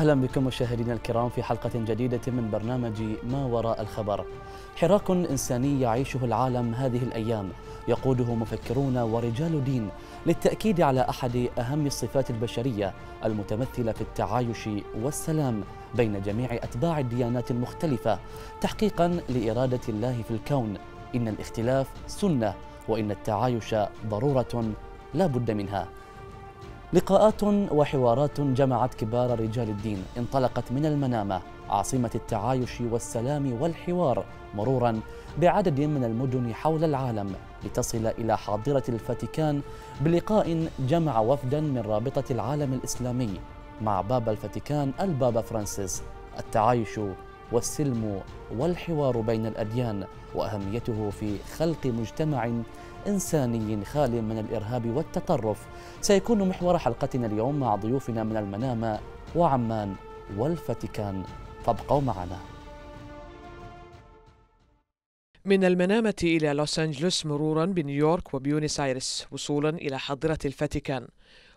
أهلا بكم مشاهدينا الكرام في حلقة جديدة من برنامج ما وراء الخبر حراك إنساني يعيشه العالم هذه الأيام يقوده مفكرون ورجال دين للتأكيد على أحد أهم الصفات البشرية المتمثلة في التعايش والسلام بين جميع أتباع الديانات المختلفة تحقيقا لإرادة الله في الكون إن الاختلاف سنة وإن التعايش ضرورة لا بد منها لقاءات وحوارات جمعت كبار رجال الدين انطلقت من المنامة عاصمة التعايش والسلام والحوار مرورا بعدد من المدن حول العالم لتصل إلى حاضرة الفاتيكان بلقاء جمع وفدا من رابطة العالم الإسلامي مع بابا الفاتيكان البابا فرانسيس التعايش والسلم والحوار بين الأديان وأهميته في خلق مجتمع إنساني خال من الإرهاب والتطرف سيكون محور حلقتنا اليوم مع ضيوفنا من المنامة وعمان والفاتيكان فابقوا معنا من المنامة إلى لوس أنجلوس مرورا بنيويورك وبيونس آيرس وصولا إلى حاضرة الفاتيكان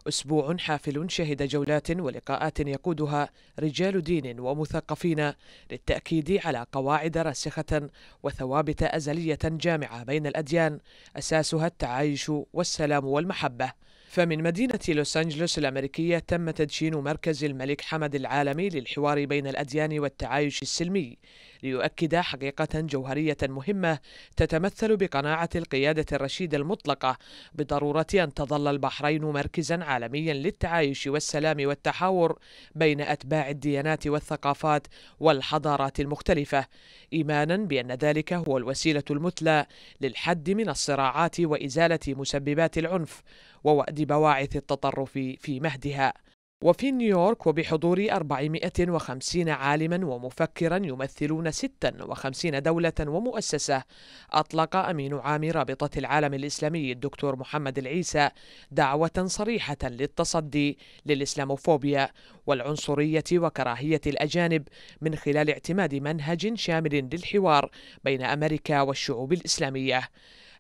أسبوع حافل شهد جولات ولقاءات يقودها رجال دين ومثقفين للتأكيد على قواعد راسخة وثوابت أزلية جامعة بين الأديان أساسها التعايش والسلام والمحبة فمن مدينة لوس أنجلوس الأمريكية تم تدشين مركز الملك حمد العالمي للحوار بين الأديان والتعايش السلمي ليؤكد حقيقة جوهرية مهمة تتمثل بقناعة القيادة الرشيدة المطلقة بضرورة أن تظل البحرين مركزا عالميا للتعايش والسلام والتحاور بين أتباع الديانات والثقافات والحضارات المختلفة إيمانا بأن ذلك هو الوسيلة المثلى للحد من الصراعات وإزالة مسببات العنف ووأد بواعث التطرف في مهدها وفي نيويورك وبحضور 450 عالما ومفكرا يمثلون 56 دولة ومؤسسة أطلق أمين عام رابطة العالم الإسلامي الدكتور محمد العيسى دعوة صريحة للتصدي للإسلاموفوبيا والعنصرية وكراهية الأجانب من خلال اعتماد منهج شامل للحوار بين أمريكا والشعوب الإسلامية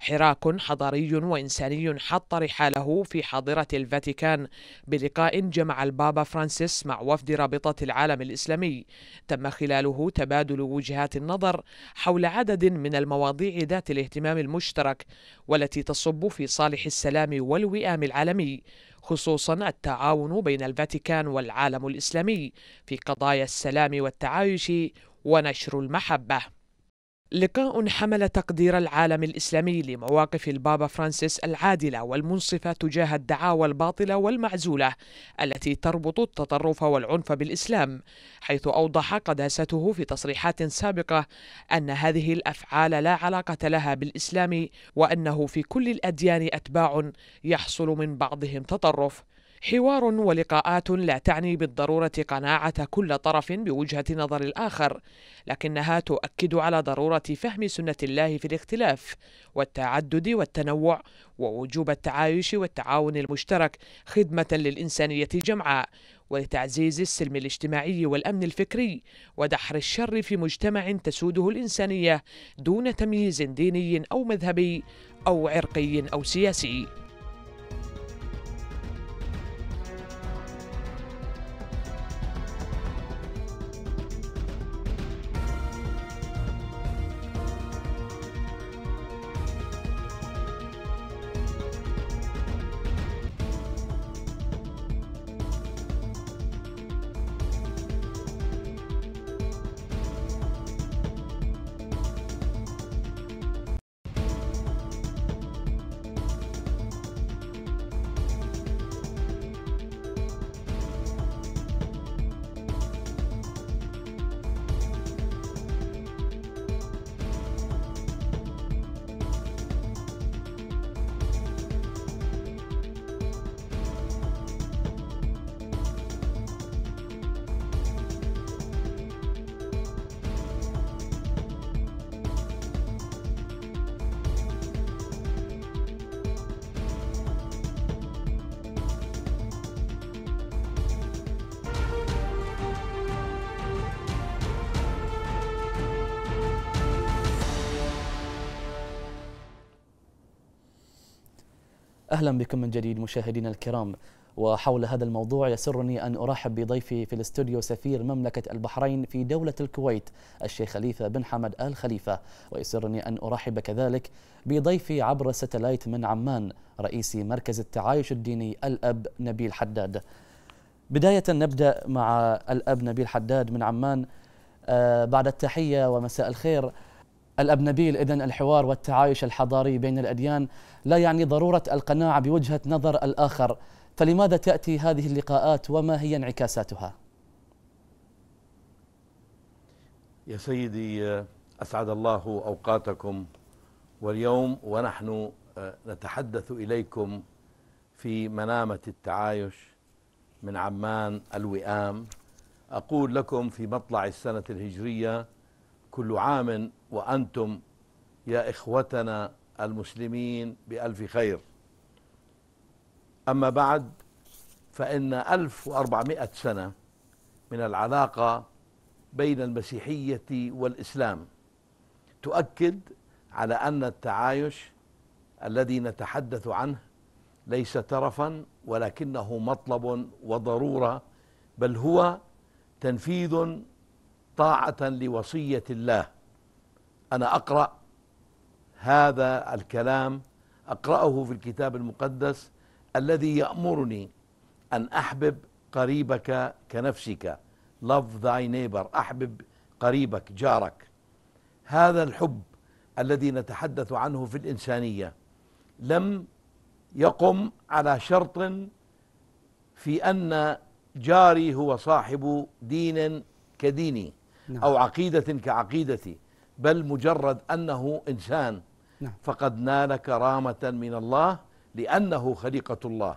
حراك حضاري وإنساني حط رحاله في حاضرة الفاتيكان بلقاء جمع البابا فرانسيس مع وفد رابطة العالم الإسلامي تم خلاله تبادل وجهات النظر حول عدد من المواضيع ذات الاهتمام المشترك والتي تصب في صالح السلام والوئام العالمي خصوصا التعاون بين الفاتيكان والعالم الإسلامي في قضايا السلام والتعايش ونشر المحبة لقاء حمل تقدير العالم الإسلامي لمواقف البابا فرانسيس العادلة والمنصفة تجاه الدعاوى الباطلة والمعزولة التي تربط التطرف والعنف بالإسلام حيث أوضح قداسته في تصريحات سابقة أن هذه الأفعال لا علاقة لها بالإسلام وأنه في كل الأديان أتباع يحصل من بعضهم تطرف حوار ولقاءات لا تعني بالضرورة قناعة كل طرف بوجهة نظر الآخر، لكنها تؤكد على ضرورة فهم سنة الله في الاختلاف والتعدد والتنوع ووجوب التعايش والتعاون المشترك خدمة للإنسانية جمعاء، ولتعزيز السلم الاجتماعي والأمن الفكري ودحر الشر في مجتمع تسوده الإنسانية دون تمييز ديني أو مذهبي أو عرقي أو سياسي. أهلا بكم من جديد مشاهدينا الكرام وحول هذا الموضوع يسرني أن أرحب بضيفي في الاستوديو سفير مملكة البحرين في دولة الكويت الشيخ خليفة بن حمد آل خليفة ويسرني أن أرحب كذلك بضيفي عبر ستلايت من عمان رئيس مركز التعايش الديني الأب نبيل حداد بداية نبدأ مع الأب نبيل حداد من عمان آه، بعد التحية ومساء الخير الأبنبيل إذن الحوار والتعايش الحضاري بين الأديان لا يعني ضرورة القناعة بوجهة نظر الآخر فلماذا تأتي هذه اللقاءات وما هي انعكاساتها؟ يا سيدي أسعد الله أوقاتكم واليوم ونحن آه، نتحدث إليكم في منامة التعايش من عمان الوئام أقول لكم في مطلع السنة الهجرية كل عام وأنتم يا إخوتنا المسلمين بألف خير أما بعد فإن 1400 سنة من العلاقة بين المسيحية والإسلام تؤكد على أن التعايش الذي نتحدث عنه ليس ترفا ولكنه مطلب وضروره بل هو تنفيذ طاعة لوصية الله أنا أقرأ هذا الكلام أقرأه في الكتاب المقدس الذي يأمرني أن أحبب قريبك كنفسك love thy neighbor أحبب قريبك جارك هذا الحب الذي نتحدث عنه في الإنسانية لم يقم على شرط في أن جاري هو صاحب دين كديني نعم. أو عقيدة كعقيدتي بل مجرد أنه إنسان نعم. فقد نال كرامة من الله لأنه خليقة الله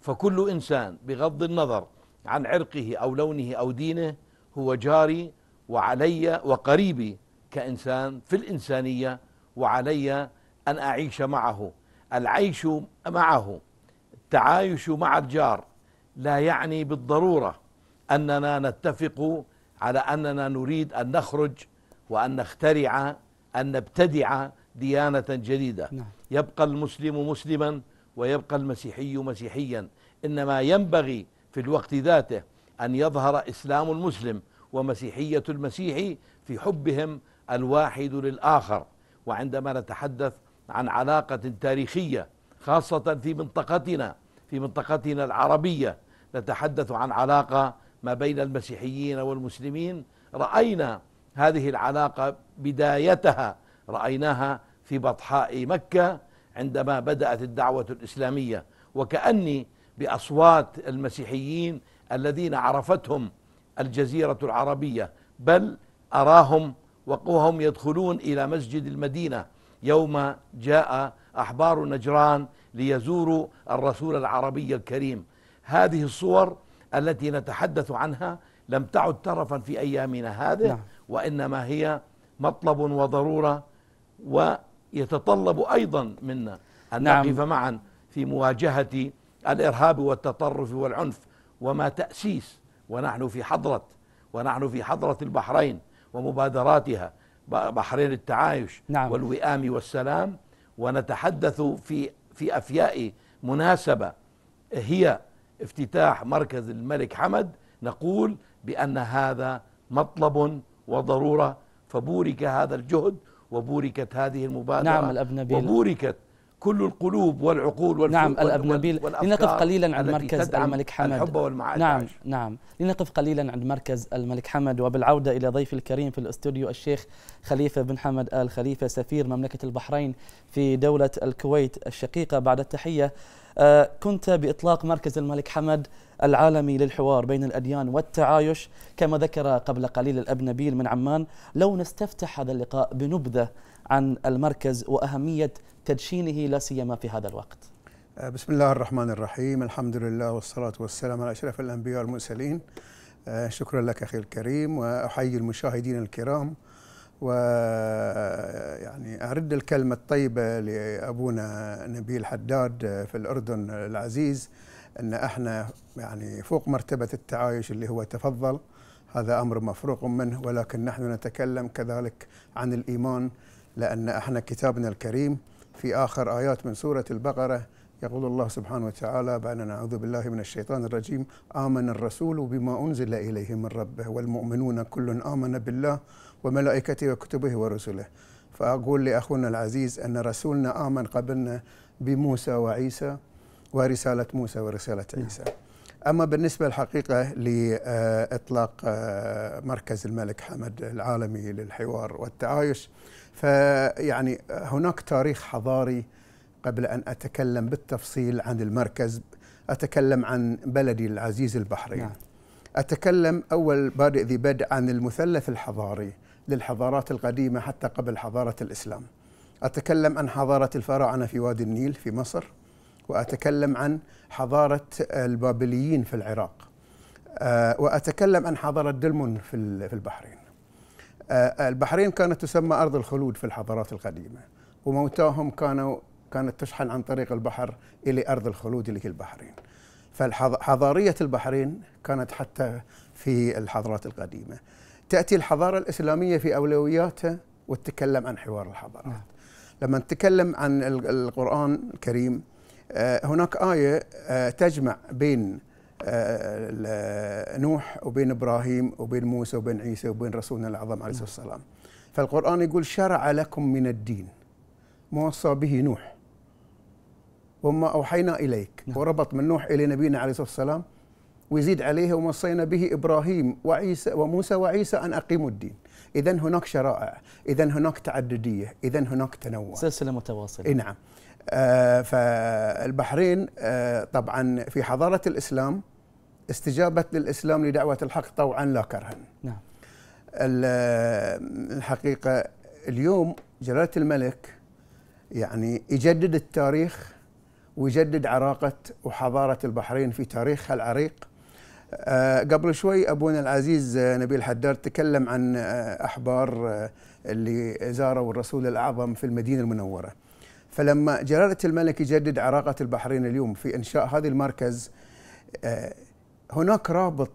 فكل إنسان بغض النظر عن عرقه أو لونه أو دينه هو جاري وعلي وقريبي كإنسان في الإنسانية وعلي أن أعيش معه العيش معه التعايش مع الجار لا يعني بالضرورة أننا نتفق على أننا نريد أن نخرج وأن نخترع أن نبتدع ديانة جديدة نعم. يبقى المسلم مسلما ويبقى المسيحي مسيحيا إنما ينبغي في الوقت ذاته أن يظهر إسلام المسلم ومسيحية المسيحي في حبهم الواحد للآخر وعندما نتحدث عن علاقة تاريخية خاصة في منطقتنا في منطقتنا العربية نتحدث عن علاقة ما بين المسيحيين والمسلمين راينا هذه العلاقه بدايتها رايناها في بطحاء مكه عندما بدات الدعوه الاسلاميه وكاني باصوات المسيحيين الذين عرفتهم الجزيره العربيه بل اراهم وهم يدخلون الى مسجد المدينه يوم جاء احبار نجران ليزوروا الرسول العربي الكريم هذه الصور التي نتحدث عنها لم تعد ترفا في أيامنا هذه نعم. وإنما هي مطلب وضرورة ويتطلب أيضا منا أن نعم. نقف معا في مواجهة الإرهاب والتطرف والعنف وما تأسيس ونحن في حضرة ونحن في حضرة البحرين ومبادراتها بحرين التعايش نعم. والوئام والسلام ونتحدث في في أفياء مناسبة هي افتتاح مركز الملك حمد نقول بأن هذا مطلب وضرورة فبورك هذا الجهد وبوركت هذه المبادرة نعم الأب نبيل وبوركت كل القلوب والعقول والفكر نعم الأب نبيل لنقف قليلا عند مركز الملك حمد الحب نعم نعم لنقف قليلا عند مركز الملك حمد وبالعودة إلى ضيف الكريم في الاستوديو الشيخ خليفة بن حمد آل خليفة سفير مملكة البحرين في دولة الكويت الشقيقة بعد التحية آه، كنت بإطلاق مركز الملك حمد العالمي للحوار بين الأديان والتعايش كما ذكر قبل قليل الأب نبيل من عمان لو نستفتح هذا اللقاء بنبذة عن المركز وأهمية تدشينه لا سيما في هذا الوقت آه، بسم الله الرحمن الرحيم الحمد لله والصلاة والسلام على أشرف الأنبياء والمرسلين آه، شكرا لك أخي الكريم وأحيي المشاهدين الكرام ويعني أرد الكلمة الطيبة لأبونا نبيل حداد في الأردن العزيز أن احنا يعني فوق مرتبة التعايش اللي هو تفضل هذا أمر مفروغ منه ولكن نحن نتكلم كذلك عن الإيمان لأن احنا كتابنا الكريم في آخر آيات من سورة البقرة يقول الله سبحانه وتعالى بأن نعوذ بالله من الشيطان الرجيم آمن الرسول بما أنزل إليه من ربه والمؤمنون كل آمن بالله وملائكته وكتبه ورسله فأقول لأخونا العزيز أن رسولنا آمن قبلنا بموسى وعيسى ورسالة موسى ورسالة نعم. عيسى أما بالنسبة الحقيقة لإطلاق آه، مركز الملك حمد العالمي للحوار والتعايش فيعني هناك تاريخ حضاري قبل أن أتكلم بالتفصيل عن المركز أتكلم عن بلدي العزيز البحرين نعم. أتكلم أول بادئ ذي بدء عن المثلث الحضاري للحضارات القديمة حتى قبل حضارة الإسلام أتكلم عن حضارة الفراعنة في وادي النيل في مصر وأتكلم عن حضارة البابليين في العراق آه، وأتكلم عن حضارة دلمون في البحرين آه، البحرين كانت تسمى أرض الخلود في الحضارات القديمة وموتاهم كانوا كانت تشحن عن طريق البحر إلى أرض الخلود اللي هي البحرين فحضارية البحرين كانت حتى في الحضارات القديمة تأتي الحضارة الإسلامية في أولوياتها وتتكلم عن حوار الحضارات نعم. لما نتكلم عن القرآن الكريم آه، هناك آية آه، تجمع بين آه، نوح وبين إبراهيم وبين موسى وبين عيسى وبين رسولنا العظم عليه الصلاة نعم. والسلام فالقرآن يقول شرع لكم من الدين ما وصى به نوح وما أوحينا إليك نعم. وربط من نوح إلى نبينا عليه الصلاة والسلام ويزيد عليها ووصينا به ابراهيم وعيسى وموسى وعيسى ان اقيموا الدين اذا هناك شرائع اذا هناك تعدديه اذا هناك تنوع سلسله متواصله إيه نعم آه فالبحرين آه طبعا في حضاره الاسلام استجابت للاسلام لدعوه الحق طوعا لا كرها نعم آه، الحقيقه اليوم جلاله الملك يعني يجدد التاريخ ويجدد عراقة وحضارة البحرين في تاريخها العريق آه، قبل شوي ابونا العزيز آه، نبيل حدار تكلم عن آه، احبار اللي زاروا الرسول الاعظم في المدينه المنوره. فلما جلاله الملك يجدد عراقه البحرين اليوم في انشاء هذا المركز هناك رابط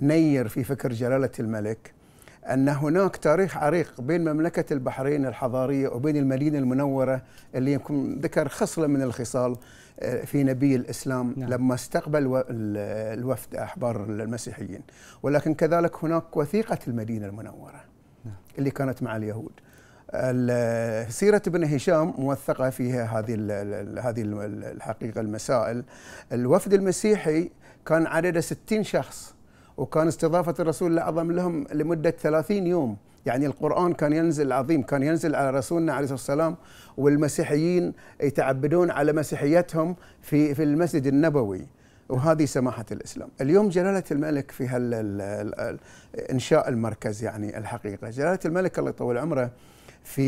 نير في فكر جلاله الملك ان هناك تاريخ عريق بين مملكه البحرين الحضاريه وبين المدينه المنوره اللي يمكن ذكر خصله من الخصال آه، في نبي الإسلام نعم. لما استقبل الوفد أحبار المسيحيين ولكن كذلك هناك وثيقة المدينة المنورة نعم. اللي كانت مع اليهود سيرة ابن هشام موثقة فيها هذه هذه الحقيقة المسائل الوفد المسيحي كان عدده 60 شخص وكان استضافة الرسول الأعظم لهم لمدة 30 يوم يعني القرآن كان ينزل عظيم كان ينزل على رسولنا عليه الصلاة والسلام والمسيحيين يتعبدون على مسيحيتهم في في المسجد النبوي وهذه سماحة الإسلام اليوم جلالة الملك في هال إنشاء المركز يعني الحقيقة جلالة الملك الله يطول عمره في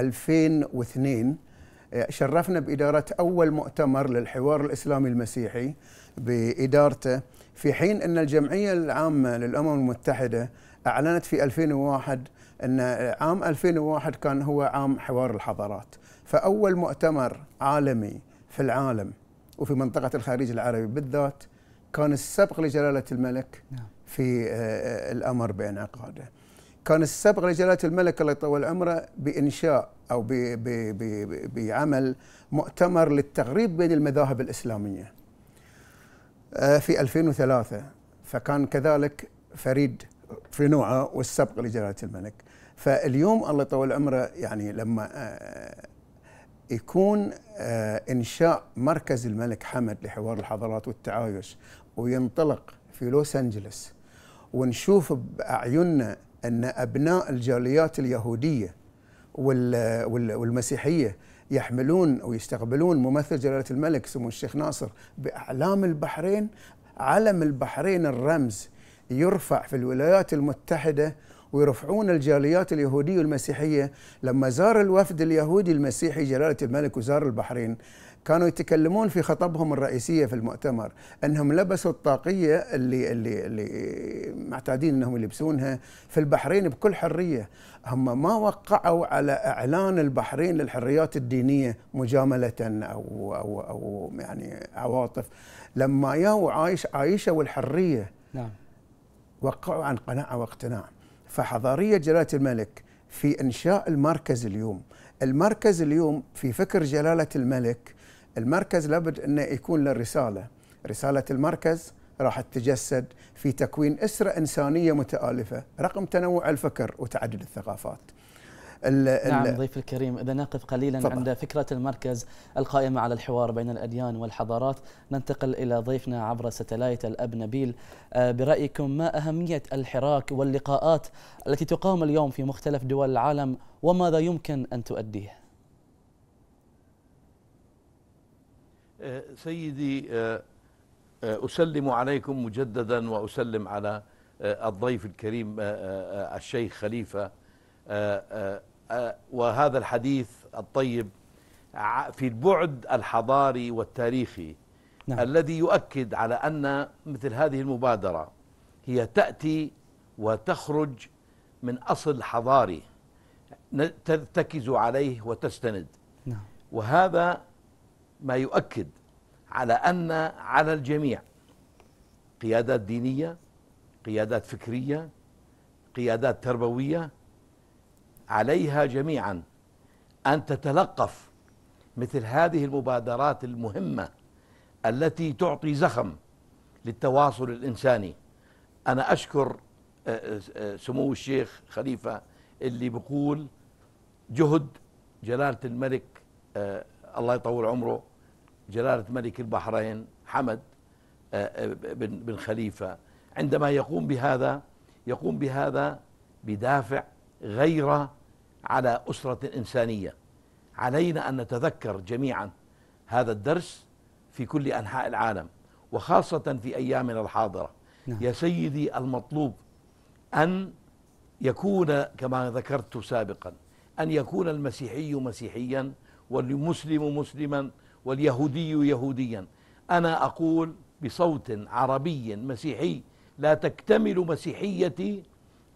2002 آه، شرفنا بإدارة أول مؤتمر للحوار الإسلامي المسيحي بإدارته في حين أن الجمعية العامة للأمم المتحدة اعلنت في 2001 ان عام 2001 كان هو عام حوار الحضارات فاول مؤتمر عالمي في العالم وفي منطقه الخليج العربي بالذات كان السبق لجلاله الملك نعم. في آه، آه، الامر بانعقاده كان السبق لجلاله الملك الله يطول عمره بانشاء او بعمل مؤتمر للتغريب بين المذاهب الاسلاميه آه، في 2003 فكان كذلك فريد في نوعه والسبق لجلاله الملك فاليوم الله يطول عمره يعني لما آه، يكون آه، انشاء مركز الملك حمد لحوار الحضارات والتعايش وينطلق في لوس انجلس ونشوف باعيننا ان ابناء الجاليات اليهوديه والمسيحيه يحملون ويستقبلون ممثل جلاله الملك سمو الشيخ ناصر باعلام البحرين علم البحرين الرمز يرفع في الولايات المتحدة ويرفعون الجاليات اليهودية والمسيحية لما زار الوفد اليهودي المسيحي جلالة الملك وزار البحرين كانوا يتكلمون في خطبهم الرئيسية في المؤتمر أنهم لبسوا الطاقية اللي, اللي, اللي معتادين أنهم يلبسونها في البحرين بكل حرية هم ما وقعوا على إعلان البحرين للحريات الدينية مجاملة أو, أو, أو يعني عواطف لما ياو عايش عايشة والحرية نعم وقعوا عن قناعة واقتناع فحضارية جلالة الملك في إنشاء المركز اليوم المركز اليوم في فكر جلالة الملك المركز لابد أنه يكون له رسالة رسالة المركز راح تتجسد في تكوين أسرة إنسانية متآلفة رقم تنوع الفكر وتعدد الثقافات الـ نعم ال ضيف الكريم إذا نقف قليلا طبعا. عند فكرة المركز القائمة على الحوار بين الأديان والحضارات ننتقل إلى ضيفنا عبر ستلايت الأب نبيل آه، برأيكم ما أهمية الحراك واللقاءات التي تقام اليوم في مختلف دول العالم وماذا يمكن أن تؤديه آه، سيدي آه، أسلم عليكم مجددا وأسلم على الضيف الكريم الشيخ خليفة آه، وهذا الحديث الطيب في البعد الحضاري والتاريخي نعم. الذي يؤكد على أن مثل هذه المبادرة هي تأتي وتخرج من أصل حضاري ترتكز عليه وتستند نعم. وهذا ما يؤكد على أن على الجميع قيادات دينية قيادات فكرية قيادات تربوية عليها جميعا أن تتلقف مثل هذه المبادرات المهمة التي تعطي زخم للتواصل الإنساني أنا أشكر آه، آه، آه، سمو الشيخ خليفة اللي بقول جهد جلالة الملك الله يطول عمره جلالة ملك البحرين حمد بن خليفة عندما يقوم بهذا يقوم بهذا بدافع غير على أسرة إنسانية علينا أن نتذكر جميعا هذا الدرس في كل أنحاء العالم وخاصة في أيامنا الحاضرة نعم. يا سيدي المطلوب أن يكون كما ذكرت سابقا أن يكون المسيحي مسيحيا والمسلم مسلما واليهودي يهوديا أنا أقول بصوت عربي مسيحي لا تكتمل مسيحيتي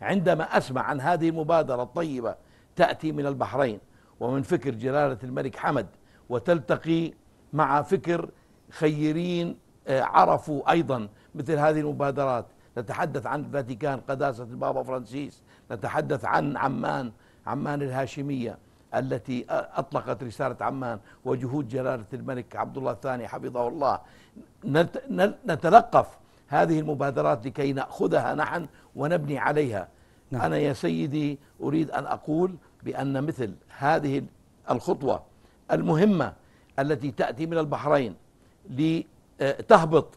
عندما أسمع عن هذه المبادرة الطيبة تأتي من البحرين ومن فكر جلالة الملك حمد وتلتقي مع فكر خيرين آه، عرفوا أيضا مثل هذه المبادرات نتحدث عن الفاتيكان قداسة البابا فرانسيس نتحدث عن عمان عمان الهاشمية التي أطلقت رسالة عمان وجهود جلالة الملك عبد الله الثاني حفظه الله نتلقف هذه المبادرات لكي ناخذها نحن ونبني عليها نعم. انا يا سيدي اريد ان اقول بان مثل هذه الخطوه المهمه التي تاتي من البحرين لتهبط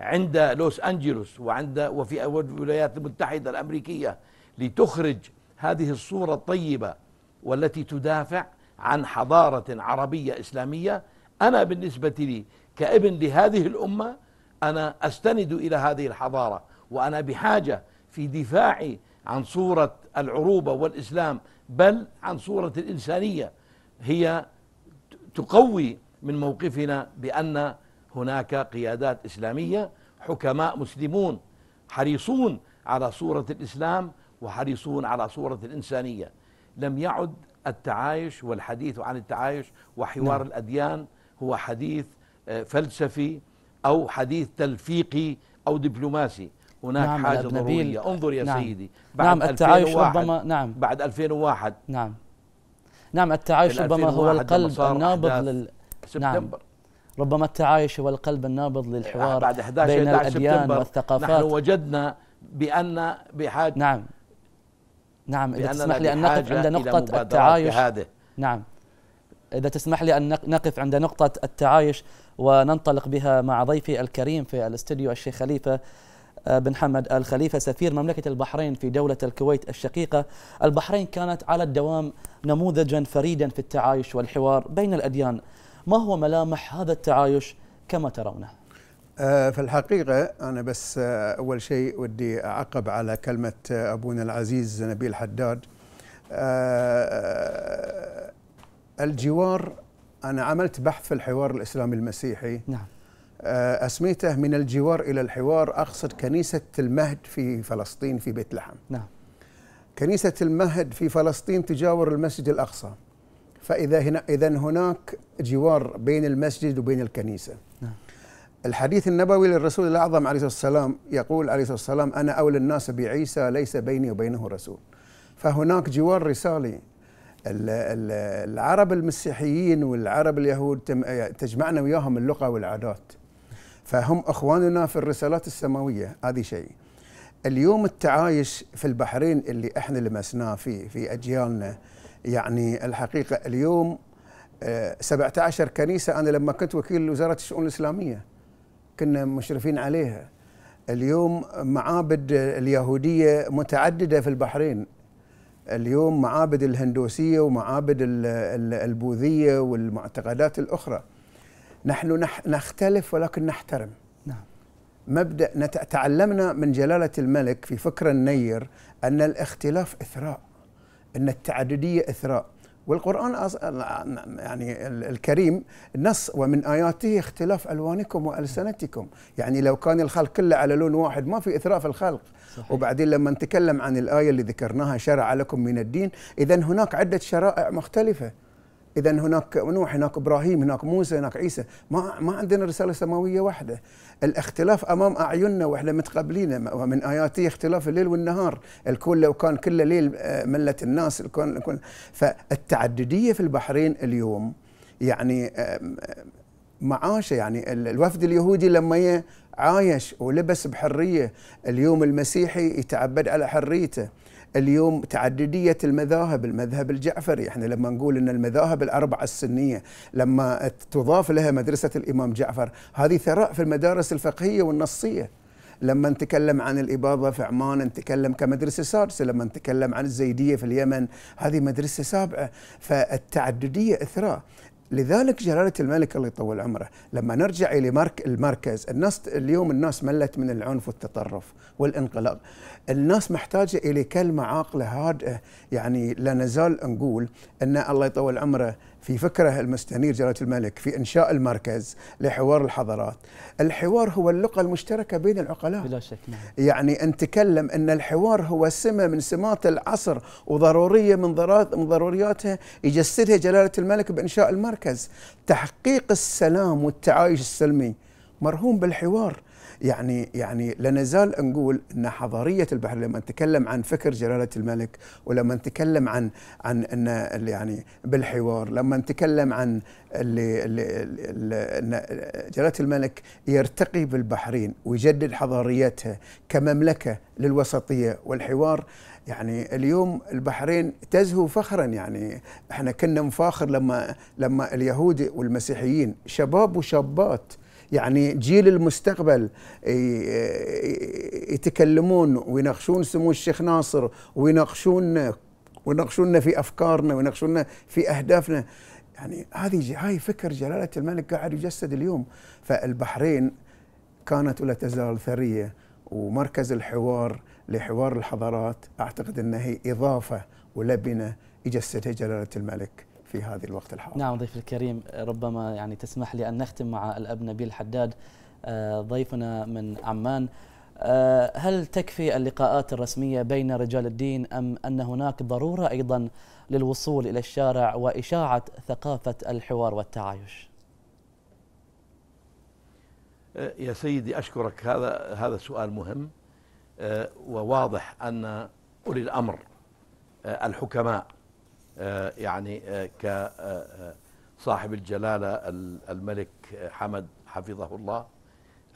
عند لوس انجلوس وعند وفي الولايات المتحده الامريكيه لتخرج هذه الصوره الطيبه والتي تدافع عن حضاره عربيه اسلاميه انا بالنسبه لي كابن لهذه الامه أنا أستند إلى هذه الحضارة وأنا بحاجة في دفاعي عن صورة العروبة والإسلام بل عن صورة الإنسانية هي تقوي من موقفنا بأن هناك قيادات إسلامية حكماء مسلمون حريصون على صورة الإسلام وحريصون على صورة الإنسانية لم يعد التعايش والحديث عن التعايش وحوار نعم. الأديان هو حديث آه، فلسفي أو حديث تلفيقي أو دبلوماسي هناك نعم حاجة ضرورية انظر يا نعم سيدي بعد نعم التعايش ربما نعم بعد 2001 نعم نعم التعايش ربما هو القلب النابض لل سبتمبر نعم ربما التعايش هو القلب النابض للحوار بعد 11 بين الأديان والثقافات نحن وجدنا بأن بحاجة نعم نعم إذا تسمح لي أن نقف عند نقطة التعايش نعم إذا تسمح لي أن نقف عند نقطة التعايش وننطلق بها مع ضيفي الكريم في الاستديو الشيخ خليفة آه، بن حمد الخليفة سفير مملكة البحرين في دولة الكويت الشقيقة البحرين كانت على الدوام نموذجا فريدا في التعايش والحوار بين الأديان ما هو ملامح هذا التعايش كما ترونه؟ آه، في الحقيقة أنا بس آه، أول شيء ودي أعقب على كلمة أبونا العزيز نبيل حداد الجوار أنا عملت بحث في الحوار الإسلامي المسيحي نعم آه، أسميته من الجوار إلى الحوار أقصد كنيسة المهد في فلسطين في بيت لحم نعم كنيسة المهد في فلسطين تجاور المسجد الأقصى فإذا هنا إذا هناك جوار بين المسجد وبين الكنيسة نعم. الحديث النبوي للرسول الأعظم عليه الصلاة والسلام يقول عليه الصلاة والسلام أنا أولى الناس بعيسى ليس بيني وبينه رسول فهناك جوار رسالي العرب المسيحيين والعرب اليهود تجمعنا وياهم اللغه والعادات فهم اخواننا في الرسالات السماويه هذه شيء اليوم التعايش في البحرين اللي احنا لمسناه فيه في اجيالنا يعني الحقيقه اليوم 17 آه، كنيسه انا لما كنت وكيل وزاره الشؤون الاسلاميه كنا مشرفين عليها اليوم معابد اليهوديه متعدده في البحرين اليوم معابد الهندوسية ومعابد البوذية والمعتقدات الأخرى نحن نختلف ولكن نحترم نعم. مبدأ تعلمنا من جلالة الملك في فكر النير أن الاختلاف إثراء أن التعددية إثراء والقرآن يعني الكريم نص ومن آياته اختلاف ألوانكم وألسنتكم يعني لو كان الخلق كله على لون واحد ما في إثراء في الخلق صحيح. وبعدين لما نتكلم عن الآية اللي ذكرناها شرع لكم من الدين إذا هناك عدة شرائع مختلفة اذا هناك نوح هناك ابراهيم هناك موسى هناك عيسى ما ما عندنا رساله سماويه واحده الاختلاف امام اعيننا واحنا متقبلين ومن اياته اختلاف الليل والنهار الكون لو كان كل ليل آه، ملت الناس الكون الكون فالتعدديه في البحرين اليوم يعني معاشه يعني الوفد اليهودي لما عايش ولبس بحريه اليوم المسيحي يتعبد على حريته اليوم تعددية المذاهب المذهب الجعفري احنا لما نقول ان المذاهب الأربعة السنية لما تضاف لها مدرسة الإمام جعفر هذه ثراء في المدارس الفقهية والنصية لما نتكلم عن الإباضة في عمان نتكلم كمدرسة سادسة لما نتكلم عن الزيدية في اليمن هذه مدرسة سابعة فالتعددية إثراء لذلك جلالة الملك الله يطول عمره لما نرجع إلى مرك المركز الناس اليوم الناس ملت من العنف والتطرف والانقلاب الناس محتاجة إلى كلمة عاقلة هادئة يعني لا نزال نقول أن الله يطول عمره في فكره المستنير جلاله الملك في انشاء المركز لحوار الحضارات، الحوار هو اللقاء المشتركه بين العقلاء بلا شك نعم. يعني تكلم ان الحوار هو سمه من سمات العصر وضروريه من من ضرورياتها يجسدها جلاله الملك بانشاء المركز، تحقيق السلام والتعايش السلمي مرهون بالحوار يعني يعني لا نزال نقول ان حضاريه البحرين لما نتكلم عن فكر جلاله الملك ولما نتكلم عن عن ان يعني بالحوار لما نتكلم عن اللي, اللي, اللي جلاله الملك يرتقي بالبحرين ويجدد حضاريتها كمملكه للوسطيه والحوار يعني اليوم البحرين تزهو فخرا يعني احنا كنا نفاخر لما لما اليهود والمسيحيين شباب وشابات يعني جيل المستقبل يتكلمون ويناقشون سمو الشيخ ناصر ويناقشون ويناقشوننا في افكارنا ويناقشوننا في اهدافنا يعني هذه هاي فكر جلاله الملك قاعد يجسد اليوم فالبحرين كانت ولا تزال ثريه ومركز الحوار لحوار الحضارات اعتقد انها هي اضافه ولبنه يجسدها جلاله الملك في هذه الوقت الحاضر نعم ضيف الكريم ربما يعني تسمح لي أن نختم مع الأب نبيل حداد آه، ضيفنا من عمان آه، هل تكفي اللقاءات الرسمية بين رجال الدين أم أن هناك ضرورة أيضا للوصول إلى الشارع وإشاعة ثقافة الحوار والتعايش آه، يا سيدي أشكرك هذا هذا سؤال مهم وواضح أن أولي الأمر الحكماء آه، يعني آه، كصاحب آه، الجلالة الملك حمد حفظه الله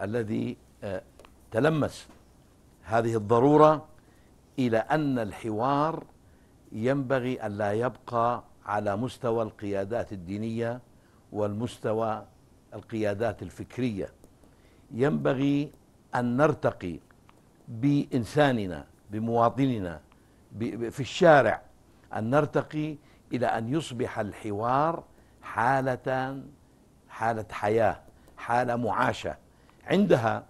الذي تلمس هذه الضرورة إلى أن الحوار ينبغي أن لا يبقى على مستوى القيادات الدينية والمستوى القيادات الفكرية ينبغي أن نرتقي بإنساننا بمواطننا في الشارع أن نرتقي إلى أن يصبح الحوار حالة حالة حياة حالة معاشة عندها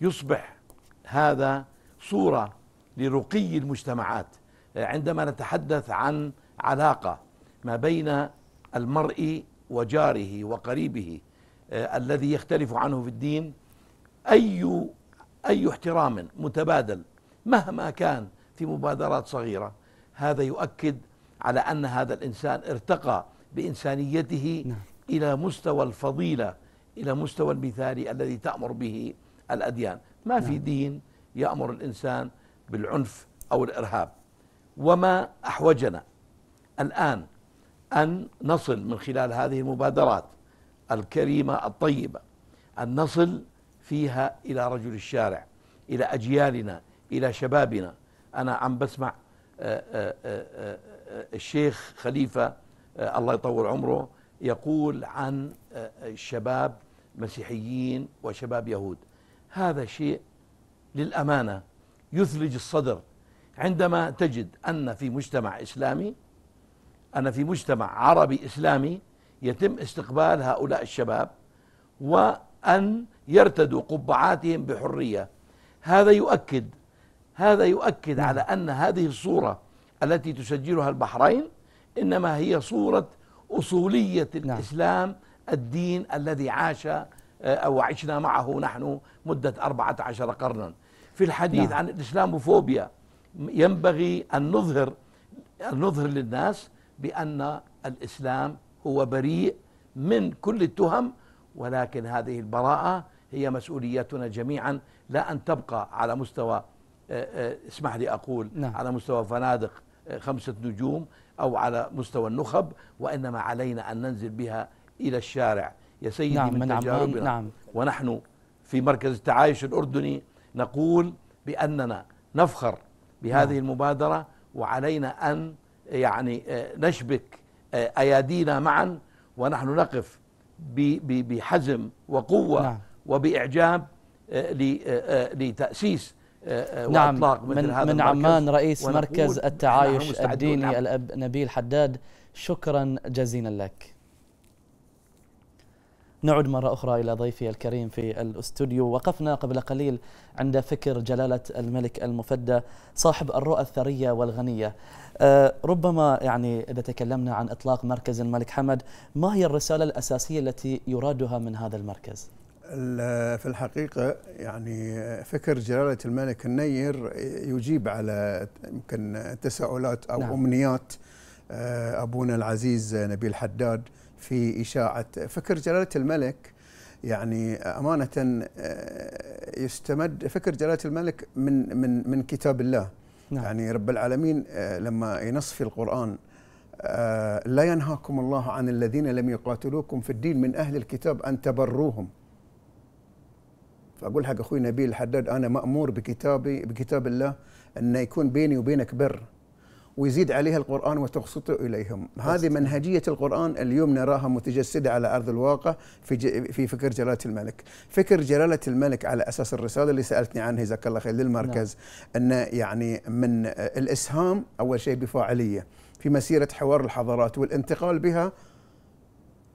يصبح هذا صورة لرقي المجتمعات عندما نتحدث عن علاقة ما بين المرء وجاره وقريبه آه، الذي يختلف عنه في الدين أي أي احترام متبادل مهما كان في مبادرات صغيرة هذا يؤكد على أن هذا الإنسان ارتقى بإنسانيته نعم. إلى مستوى الفضيلة إلى مستوى المثالي الذي تأمر به الأديان ما نعم. في دين يأمر الإنسان بالعنف أو الإرهاب وما أحوجنا الآن أن نصل من خلال هذه المبادرات الكريمة الطيبة أن نصل فيها إلى رجل الشارع إلى أجيالنا إلى شبابنا أنا عم بسمع آه، آه، آه، الشيخ خليفة الله يطول عمره يقول عن الشباب مسيحيين وشباب يهود هذا شيء للأمانة يثلج الصدر عندما تجد أن في مجتمع إسلامي أن في مجتمع عربي إسلامي يتم استقبال هؤلاء الشباب وأن يرتدوا قبعاتهم بحرية هذا يؤكد هذا يؤكد نعم. على أن هذه الصورة التي تسجلها البحرين إنما هي صورة أصولية نعم. الإسلام الدين الذي عاش آه، أو عشنا معه نحن مدة 14 قرنا في الحديث نعم. عن الإسلاموفوبيا ينبغي أن نظهر أن نظهر للناس بأن الإسلام هو بريء من كل التهم ولكن هذه البراءة هي مسؤوليتنا جميعا لا أن تبقى على مستوى آه، آه، اسمح لي أقول نعم. على مستوى فنادق آه، خمسة نجوم أو على مستوى النخب وإنما علينا أن ننزل بها إلى الشارع يا سيدي نعم من نعم، تجاربنا نعم. ونحن في مركز التعايش الأردني نقول بأننا نفخر بهذه نعم. المبادرة وعلينا أن يعني نشبك أيادينا معا ونحن نقف بحزم وقوة نعم. وبإعجاب لتأسيس آه، نعم من, من عمان رئيس مركز التعايش الديني نعم. الأب نبيل حداد شكرا جزيلا لك نعود مرة أخرى إلى ضيفي الكريم في الأستوديو وقفنا قبل قليل عند فكر جلالة الملك المفدى صاحب الرؤى الثرية والغنية آه، ربما يعني إذا تكلمنا عن إطلاق مركز الملك حمد ما هي الرسالة الأساسية التي يرادها من هذا المركز؟ في الحقيقة يعني فكر جلالة الملك النير يجيب على يمكن تساؤلات أو نعم. أمنيات آه، أبونا العزيز نبيل حداد في إشاعة فكر جلالة الملك يعني أمانة آه، يستمد فكر جلالة الملك من من من كتاب الله نعم. يعني رب العالمين آه، لما ينص في القرآن لا ينهاكم الله عن الذين لم يقاتلوكم في الدين من أهل الكتاب أن تبروهم فاقول حق اخوي نبيل الحداد انا مامور بكتابي بكتاب الله ان يكون بيني وبينك بر ويزيد عليها القرآن وتقسطه إليهم هذه منهجية القرآن اليوم نراها متجسدة على أرض الواقع في, في فكر جلالة الملك فكر جلالة الملك على أساس الرسالة اللي سألتني عنها جزاك الله خير للمركز لا. نعم. أن يعني من الإسهام أول شيء بفاعلية في مسيرة حوار الحضارات والانتقال بها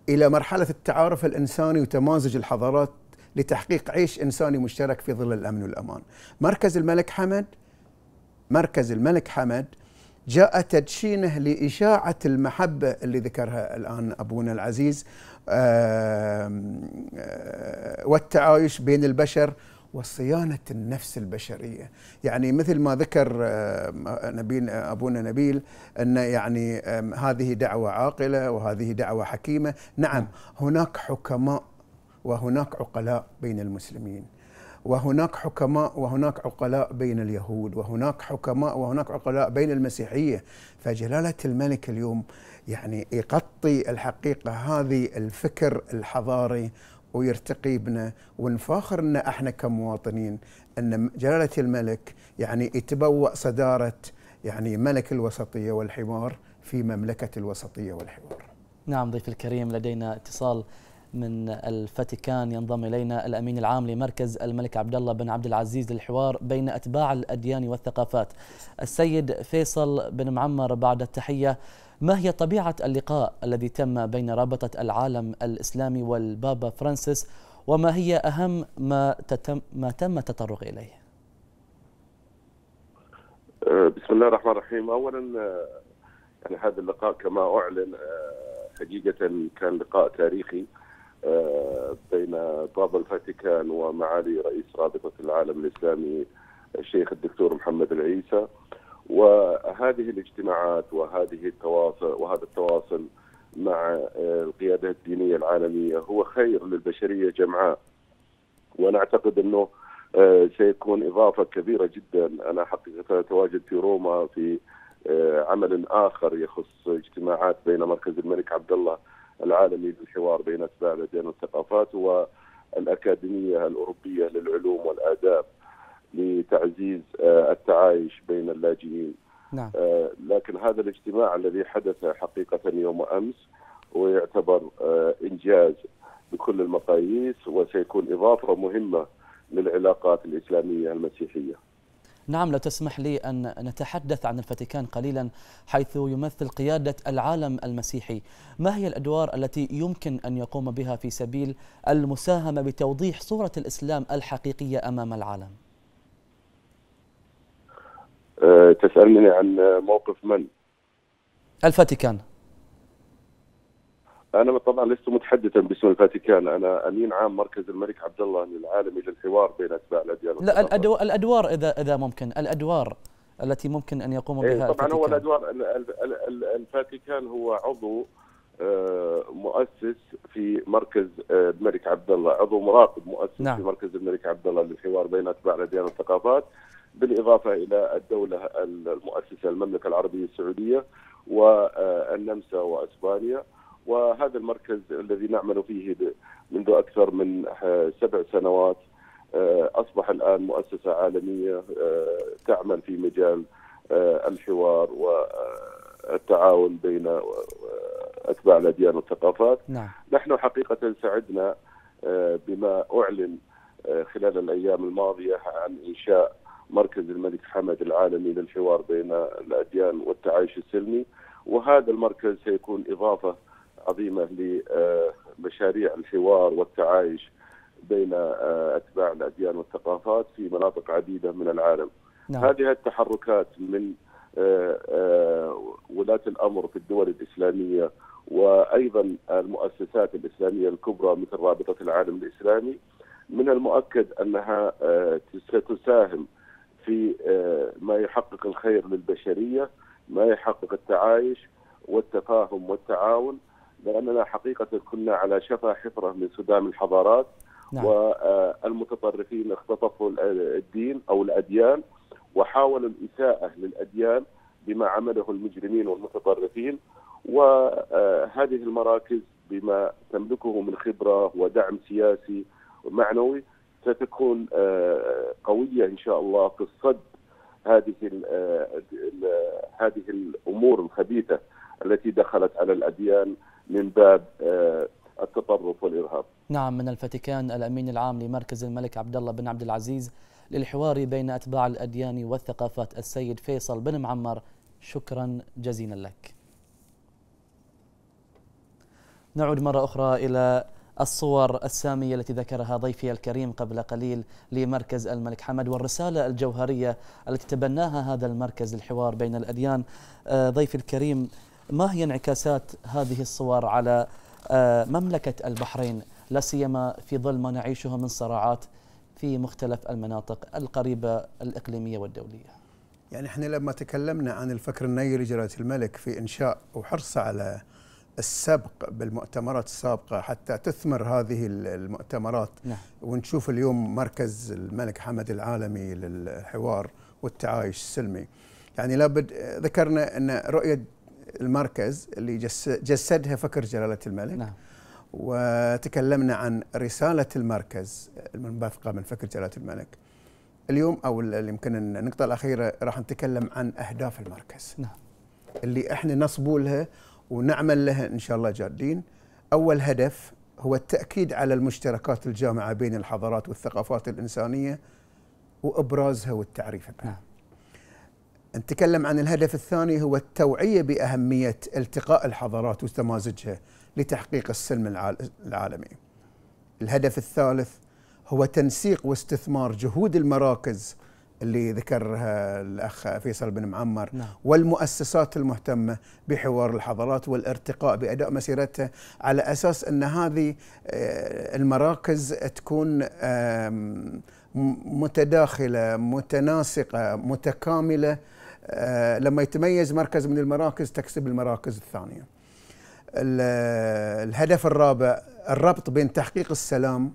إلى مرحلة التعارف الإنساني وتمازج الحضارات لتحقيق عيش إنساني مشترك في ظل الأمن والأمان مركز الملك حمد مركز الملك حمد جاء تدشينه لإشاعة المحبة اللي ذكرها الآن أبونا العزيز آه، والتعايش بين البشر وصيانة النفس البشرية يعني مثل ما ذكر نبيل أبونا نبيل أن يعني هذه دعوة عاقلة وهذه دعوة حكيمة نعم, نعم. هناك حكماء وهناك عقلاء بين المسلمين وهناك حكماء وهناك عقلاء بين اليهود وهناك حكماء وهناك عقلاء بين المسيحيه فجلاله الملك اليوم يعني يغطي الحقيقه هذه الفكر الحضاري ويرتقي بنا ونفاخر ان احنا كمواطنين ان جلاله الملك يعني يتبوأ صداره يعني ملك الوسطيه والحوار في مملكه الوسطيه والحوار. نعم ضيف الكريم لدينا اتصال من الفاتيكان ينضم الينا الامين العام لمركز الملك عبد الله بن عبد العزيز للحوار بين اتباع الاديان والثقافات السيد فيصل بن معمر بعد التحيه ما هي طبيعه اللقاء الذي تم بين رابطه العالم الاسلامي والبابا فرانسيس وما هي اهم ما تتم ما تم التطرق اليه أه، بسم الله الرحمن الرحيم اولا أه، يعني هذا اللقاء كما اعلن أه، حقيقه كان لقاء تاريخي بين بابا الفاتيكان ومعالي رئيس رابطة العالم الإسلامي الشيخ الدكتور محمد العيسى وهذه الاجتماعات وهذه التواصل وهذا التواصل مع القيادة الدينية العالمية هو خير للبشرية جمعاء ونعتقد أنه سيكون إضافة كبيرة جدا أنا حقيقة أتواجد في روما في عمل آخر يخص اجتماعات بين مركز الملك عبد الله العالمي للحوار بين أتباع الأديان والثقافات والأكاديمية الأوروبية للعلوم والآداب لتعزيز آه، التعايش بين اللاجئين نعم. آه، لكن هذا الاجتماع الذي حدث حقيقة يوم أمس ويعتبر آه، إنجاز بكل المقاييس وسيكون إضافة مهمة للعلاقات الإسلامية المسيحية نعم لو تسمح لي أن نتحدث عن الفاتيكان قليلا حيث يمثل قيادة العالم المسيحي ما هي الأدوار التي يمكن أن يقوم بها في سبيل المساهمة بتوضيح صورة الإسلام الحقيقية أمام العالم أه، تسألني عن موقف من؟ الفاتيكان انا طبعا لست متحدثا باسم الفاتيكان انا امين عام مركز الملك عبد الله العالمي للحوار بين اتباع الاديان لا الأدوار, الادوار اذا اذا ممكن الادوار التي ممكن ان يقوم إيه، بها طبعا الفاتيكان. هو الادوار الفاتيكان هو عضو آه، مؤسس في مركز آه، الملك عبد الله عضو مراقب مؤسس نعم. في مركز الملك عبد الله للحوار بين اتباع الاديان والثقافات بالاضافه الى الدوله المؤسسه المملكه العربيه السعوديه والنمسا آه، واسبانيا وهذا المركز الذي نعمل فيه منذ أكثر من آه، سبع سنوات آه، أصبح الآن مؤسسة عالمية آه، تعمل في مجال الحوار والتعاون بين أتباع الأديان والثقافات نعم. نحن حقيقة سعدنا بما أعلن خلال الأيام الماضية عن إنشاء مركز الملك حمد العالمي للحوار بين الأديان والتعايش السلمي وهذا المركز سيكون إضافة عظيمه لمشاريع الحوار والتعايش بين آه، اتباع الاديان والثقافات في مناطق عديده من العالم. نعم. هذه التحركات من آه، آه، ولاة الامر في الدول الاسلاميه وايضا المؤسسات الاسلاميه الكبرى مثل رابطه العالم الاسلامي من المؤكد انها ستساهم في ما يحقق الخير للبشريه، ما يحقق التعايش والتفاهم والتعاون لأننا حقيقة كنا على شفا حفرة من سدام الحضارات نعم. والمتطرفين اختطفوا الدين أو الأديان وحاولوا الإساءة للأديان بما عمله المجرمين والمتطرفين وهذه المراكز بما تملكه من خبرة ودعم سياسي ومعنوي ستكون آه، قوية إن شاء الله في الصد هذه آه، هذه الأمور الخبيثة التي دخلت على الأديان من باب آه، التطرف والارهاب. نعم من الفاتيكان الامين العام لمركز الملك عبد الله بن عبد العزيز للحوار بين اتباع الاديان والثقافات السيد فيصل بن معمر شكرا جزيلا لك. نعود مره اخرى الى الصور السامية التي ذكرها ضيفي الكريم قبل قليل لمركز الملك حمد والرسالة الجوهرية التي تبناها هذا المركز الحوار بين الأديان آه، ضيفي الكريم ما هي انعكاسات هذه الصور على آه، مملكة البحرين لا سيما في ظل ما نعيشه من صراعات في مختلف المناطق القريبة الإقليمية والدولية يعني احنا لما تكلمنا عن الفكر النيري جلالة الملك في إنشاء وحرصه على السبق بالمؤتمرات السابقة حتى تثمر هذه المؤتمرات نعم. ونشوف اليوم مركز الملك حمد العالمي للحوار والتعايش السلمي يعني لابد آه، ذكرنا أن رؤية المركز اللي جسدها فكر جلالة الملك نعم. وتكلمنا عن رسالة المركز المنبثقة من فكر جلالة الملك اليوم أو يمكن النقطة الأخيرة راح نتكلم عن أهداف المركز نعم. اللي احنا نصبوا لها ونعمل لها إن شاء الله جادين أول هدف هو التأكيد على المشتركات الجامعة بين الحضارات والثقافات الإنسانية وإبرازها والتعريف بها نعم. نتكلم عن الهدف الثاني هو التوعية بأهمية التقاء الحضارات وتمازجها لتحقيق السلم العالمي الهدف الثالث هو تنسيق واستثمار جهود المراكز اللي ذكرها الأخ فيصل بن معمر نعم. والمؤسسات المهتمة بحوار الحضارات والارتقاء بأداء مسيرتها على أساس أن هذه آه، المراكز تكون متداخلة متناسقة متكاملة آه، لما يتميز مركز من المراكز تكسب المراكز الثانيه. الهدف الرابع الربط بين تحقيق السلام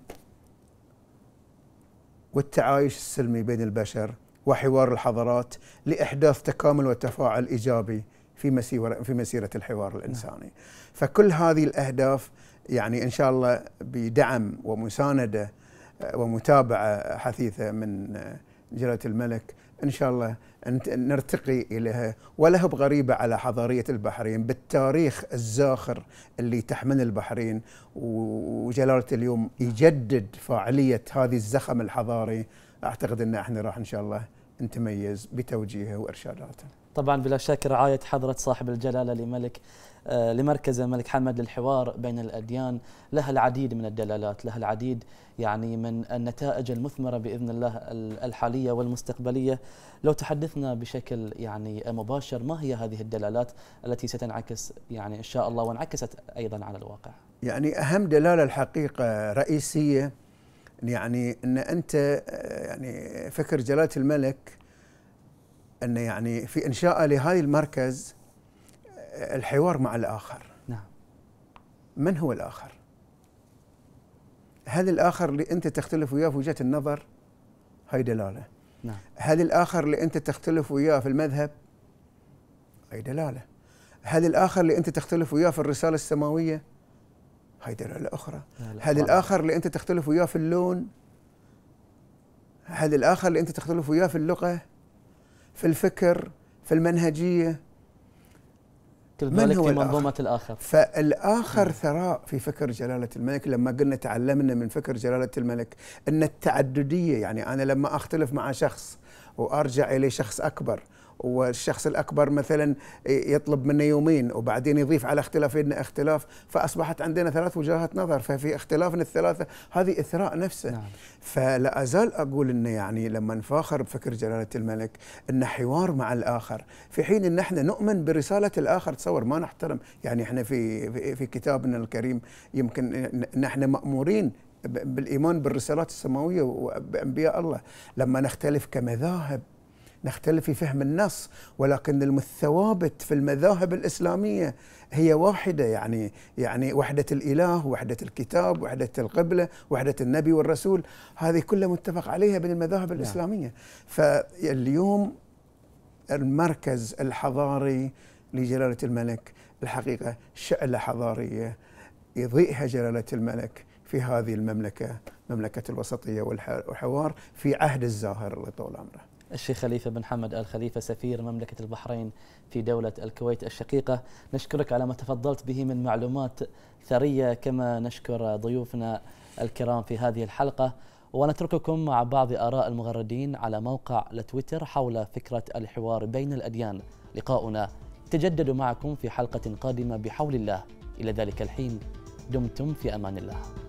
والتعايش السلمي بين البشر وحوار الحضارات لاحداث تكامل وتفاعل ايجابي في مسيره في مسيره الحوار نعم. الانساني. فكل هذه الاهداف يعني ان شاء الله بدعم ومسانده آه، ومتابعه حثيثه من آه، جلاله الملك ان شاء الله أن نرتقي إليها ولها بغريبة على حضارية البحرين بالتاريخ الزاخر اللي تحمل البحرين وجلالة اليوم يجدد فاعلية هذه الزخم الحضاري أعتقد أن احنا راح إن شاء الله نتميز بتوجيهه وإرشاداته طبعا بلا شك رعاية حضرة صاحب الجلالة لملك آه، لمركز الملك حمد للحوار بين الأديان لها العديد من الدلالات لها العديد يعني من النتائج المثمرة بإذن الله الحالية والمستقبلية لو تحدثنا بشكل يعني مباشر ما هي هذه الدلالات التي ستنعكس يعني إن شاء الله وانعكست أيضا على الواقع يعني أهم دلالة الحقيقة رئيسية يعني أن أنت آه، يعني فكر جلالة الملك أن يعني في إنشاء لهذا المركز الحوار مع الآخر نعم من هو الآخر؟ هل الآخر اللي أنت تختلف وياه في وجهة النظر هاي دلالة نعم هل الآخر اللي أنت تختلف وياه في المذهب هاي دلالة هل الآخر اللي أنت تختلف وياه في الرسالة السماوية هاي دلالة أخرى هل الآخر اللي أنت تختلف وياه في اللون هل الآخر اللي أنت تختلف وياه في اللغة في الفكر في المنهجيه كل من هو في منظومة الآخر فالآخر م. ثراء في فكر جلالة الملك لما قلنا تعلمنا من فكر جلالة الملك أن التعددية يعني أنا لما أختلف مع شخص وأرجع إلى شخص أكبر والشخص الأكبر مثلا يطلب منه يومين وبعدين يضيف على اختلافين اختلاف فأصبحت عندنا ثلاث وجهات نظر ففي اختلاف الثلاثة هذه إثراء نفسه نعم. فلا أزال أقول أنه يعني لما نفاخر بفكر جلالة الملك أن حوار مع الآخر في حين أن احنا نؤمن برسالة الآخر تصور ما نحترم يعني احنا في, في كتابنا الكريم يمكن نحن مأمورين بالايمان بالرسالات السماويه وبانبياء الله لما نختلف كمذاهب نختلف في فهم النص ولكن الثوابت في المذاهب الإسلامية هي واحدة يعني يعني وحدة الإله وحدة الكتاب وحدة القبلة وحدة النبي والرسول هذه كلها متفق عليها بين المذاهب نعم. الإسلامية فاليوم المركز الحضاري لجلالة الملك الحقيقة شعلة حضارية يضيئها جلالة الملك في هذه المملكة مملكة الوسطية والحوار في عهد الزاهر الله طول عمره الشيخ خليفة بن حمد آل خليفة سفير مملكة البحرين في دولة الكويت الشقيقة نشكرك على ما تفضلت به من معلومات ثرية كما نشكر ضيوفنا الكرام في هذه الحلقة ونترككم مع بعض آراء المغردين على موقع لتويتر حول فكرة الحوار بين الأديان لقاؤنا تجدد معكم في حلقة قادمة بحول الله إلى ذلك الحين دمتم في أمان الله